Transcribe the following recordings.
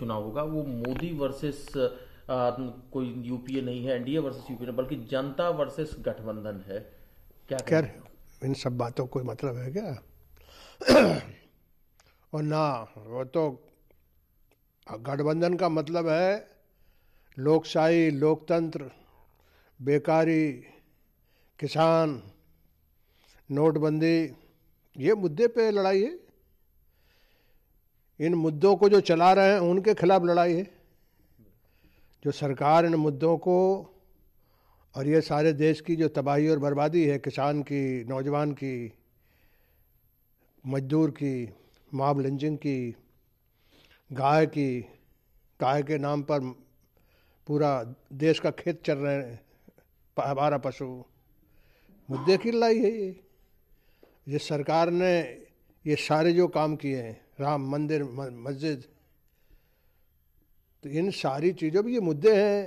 चुनाव होगा वो मोदी वर्सेस कोई यूपीए नहीं है एनडीए वर्सेस यूपीए बल्कि जनता वर्सेस गठबंधन है क्या खैर इन सब बातों कोई मतलब है क्या और ना वो तो गठबंधन का मतलब है लोकशाही लोकतंत्र बेकारी किसान नोटबंदी ये मुद्दे पे लड़ाई है इन मुद्दों को जो चला रहे हैं उनके खिलाफ लड़ाई है जो सरकार इन मुद्दों को और ये सारे देश की जो तबाही और बर्बादी है किसान की नौजवान की मजदूर की मॉब लंजिंग की गाय की गाय के नाम पर पूरा देश का खेत चल रहे हैं बारह पशु मुद्दे की लड़ाई है ये जिस सरकार ने ये सारे जो काम किए हैं राम मंदिर मस्जिद तो इन सारी चीज़ों में ये मुद्दे हैं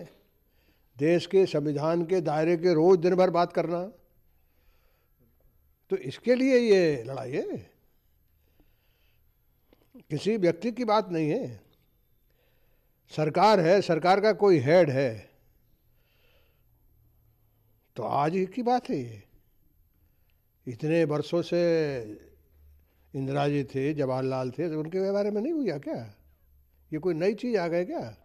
देश के संविधान के दायरे के रोज़ दिन भर बात करना तो इसके लिए ये लड़ाई है किसी व्यक्ति की बात नहीं है सरकार है सरकार का कोई हेड है तो आज ही की बात है ये इतने वर्षों से इंदिरा जी थे जवाहरलाल थे तो उनके बारे में नहीं हुआ क्या ये कोई नई चीज़ आ गए क्या